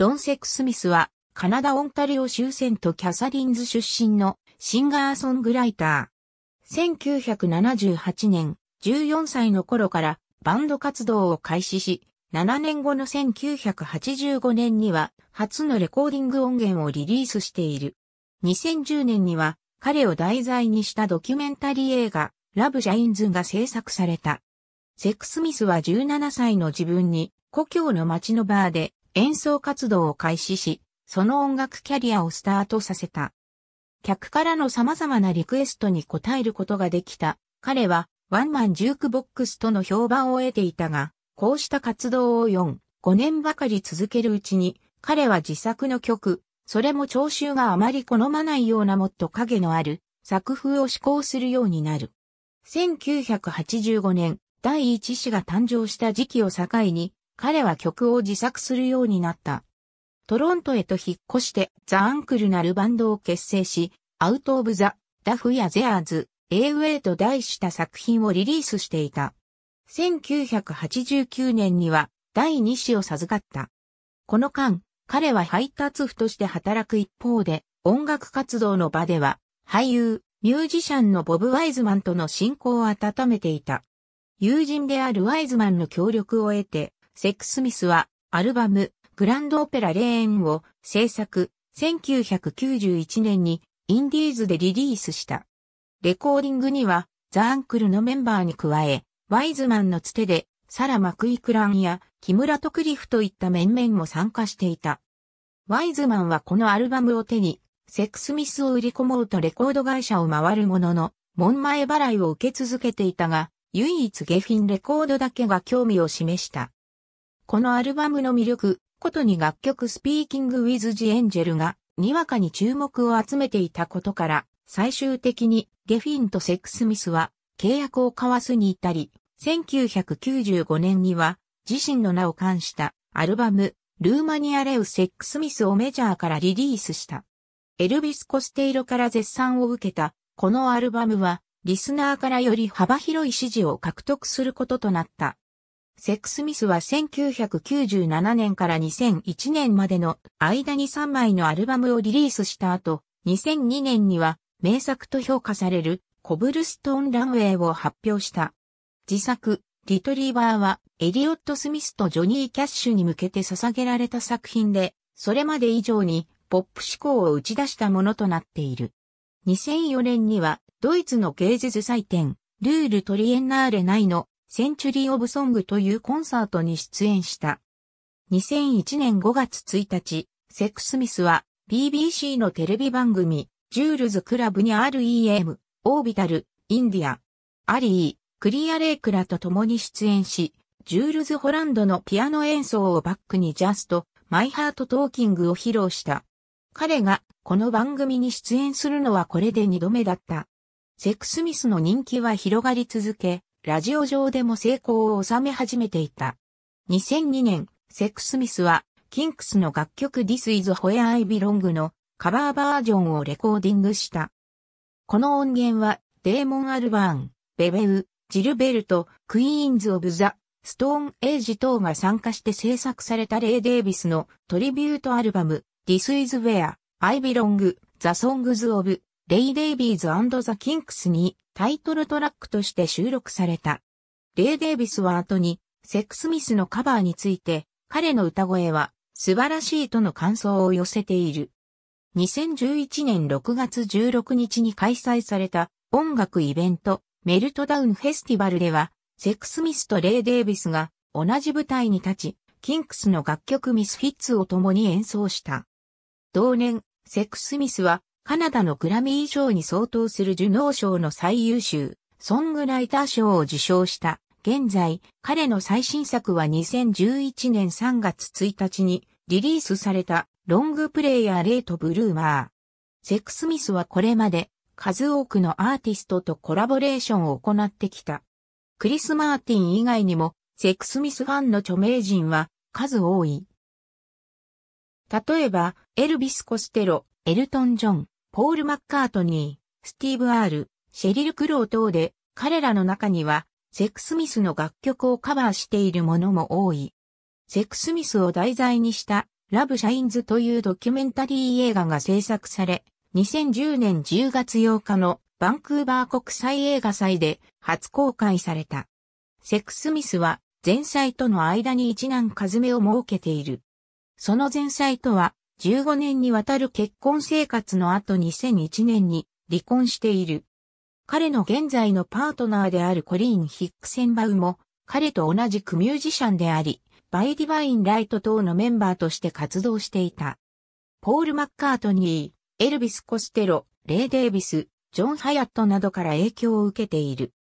ロンセク・スミスは、カナダ・オンタリオ州セント・キャサリンズ出身のシンガーソングライター。1978年、14歳の頃からバンド活動を開始し、7年後の1985年には初のレコーディング音源をリリースしている。2010年には彼を題材にしたドキュメンタリー映画、ラブ・ジャインズが制作された。セック・スミスは17歳の自分に、故郷の街のバーで演奏活動を開始し、その音楽キャリアをスタートさせた。客からの様々なリクエストに応えることができた。彼はワンマンジュークボックスとの評判を得ていたが、こうした活動を4、5年ばかり続けるうちに、彼は自作の曲、それも聴衆があまり好まないようなもっと影のある作風を志行するようになる。1985年、第一子が誕生した時期を境に、彼は曲を自作するようになった。トロントへと引っ越してザ・アンクルなるバンドを結成し、アウト・オブ・ザ・ダフやゼアーズ、エイウェイと題した作品をリリースしていた。1989年には第2子を授かった。この間、彼は配達婦として働く一方で、音楽活動の場では、俳優、ミュージシャンのボブ・ワイズマンとの親交を温めていた。友人であるワイズマンの協力を得て、セックスミスは、アルバム、グランドオペラレーンを制作、1991年にインディーズでリリースした。レコーディングには、ザ・アンクルのメンバーに加え、ワイズマンのつてで、サラ・マクイクランや木村トクリフといった面々も参加していた。ワイズマンはこのアルバムを手に、セックスミスを売り込もうとレコード会社を回るものの、門前払いを受け続けていたが、唯一下品レコードだけが興味を示した。このアルバムの魅力、ことに楽曲スピーキング・ウィズ・ジ・エンジェルが、にわかに注目を集めていたことから、最終的にゲフィンとセックスミスは契約を交わすに至り、1995年には自身の名を冠したアルバム、ルーマニアレウ・セックスミスをメジャーからリリースした。エルビス・コステイロから絶賛を受けた、このアルバムは、リスナーからより幅広い支持を獲得することとなった。セックスミスは1997年から2001年までの間に3枚のアルバムをリリースした後、2002年には名作と評価されるコブルストーンランウェイを発表した。自作、リトリーバーはエリオット・スミスとジョニー・キャッシュに向けて捧げられた作品で、それまで以上にポップ思考を打ち出したものとなっている。2004年にはドイツの芸術祭典、ルールトリエンナーレ内のセンチュリー・オブ・ソングというコンサートに出演した。2001年5月1日、セックスミスは BBC のテレビ番組、ジュールズ・クラブに REM、オービタル、インディア、アリー、クリア・レイクラと共に出演し、ジュールズ・ホランドのピアノ演奏をバックにジャスト、マイ・ハート・トーキングを披露した。彼がこの番組に出演するのはこれで2度目だった。セックスミスの人気は広がり続け、ラジオ上でも成功を収め始めていた。2002年、セックスミスは、キンクスの楽曲 This is Where I Belong のカバーバージョンをレコーディングした。この音源は、デーモン・アルバーン、ベベウ、ジルベルト、クイーンズ・オブ・ザ・ストーン・エイジ等が参加して制作されたレイ・デイビスのトリビュートアルバム This is Where I Belong The Songs of レイ・デイビーズ and the Kinks にタイトルトラックとして収録された。レイ・デイビスは後に、セックスミスのカバーについて、彼の歌声は素晴らしいとの感想を寄せている。2011年6月16日に開催された音楽イベントメルトダウンフェスティバルでは、セックスミスとレイ・デイビスが同じ舞台に立ち、キンクスの楽曲ミスフィッツを共に演奏した。同年、セックスミスはカナダのグラミー賞に相当する受脳賞の最優秀、ソングライター賞を受賞した。現在、彼の最新作は2011年3月1日にリリースされたロングプレイヤーレイトブルーマー。セクスミスはこれまで数多くのアーティストとコラボレーションを行ってきた。クリス・マーティン以外にもセクスミスファンの著名人は数多い。例えば、エルビス・コステロ、エルトン・ジョン、ポール・マッカートニー、スティーブ・アール、シェリル・クロー等で、彼らの中には、セックスミスの楽曲をカバーしているものも多い。セックスミスを題材にした、ラブ・シャインズというドキュメンタリー映画が制作され、2010年10月8日のバンクーバー国際映画祭で初公開された。セックスミスは前妻との間に一難かずめを設けている。その前妻とは15年にわたる結婚生活の後2001年に離婚している。彼の現在のパートナーであるコリーン・ヒックセンバウも、彼と同じくミュージシャンであり、バイディバイン・ライト等のメンバーとして活動していた。ポール・マッカートニー、エルビス・コステロ、レイ・デービス、ジョン・ハヤットなどから影響を受けている。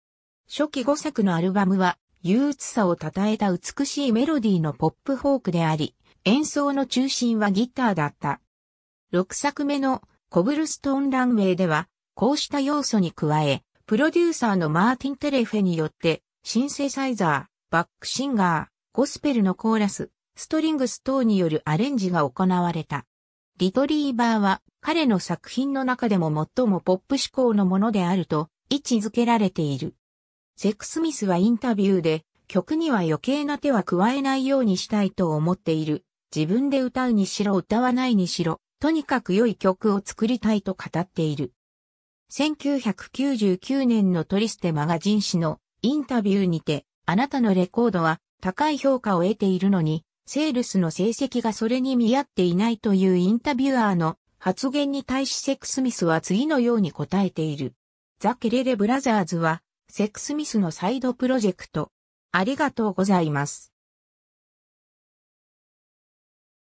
初期5作のアルバムは、憂鬱さを称えた美しいメロディーのポップフォークであり、演奏の中心はギターだった。6作目のコブルストーンランウェイでは、こうした要素に加え、プロデューサーのマーティン・テレフェによって、シンセサイザー、バックシンガー、ゴスペルのコーラス、ストリングス等によるアレンジが行われた。リトリーバーは彼の作品の中でも最もポップ志向のものであると位置づけられている。セックスミスはインタビューで曲には余計な手は加えないようにしたいと思っている自分で歌うにしろ歌わないにしろ、とにかく良い曲を作りたいと語っている。1999年のトリステマガジン誌のインタビューにて、あなたのレコードは高い評価を得ているのに、セールスの成績がそれに見合っていないというインタビュアーの発言に対しセックスミスは次のように答えている。ザ・ケレレ・ブラザーズは、セックスミスのサイドプロジェクト。ありがとうございます。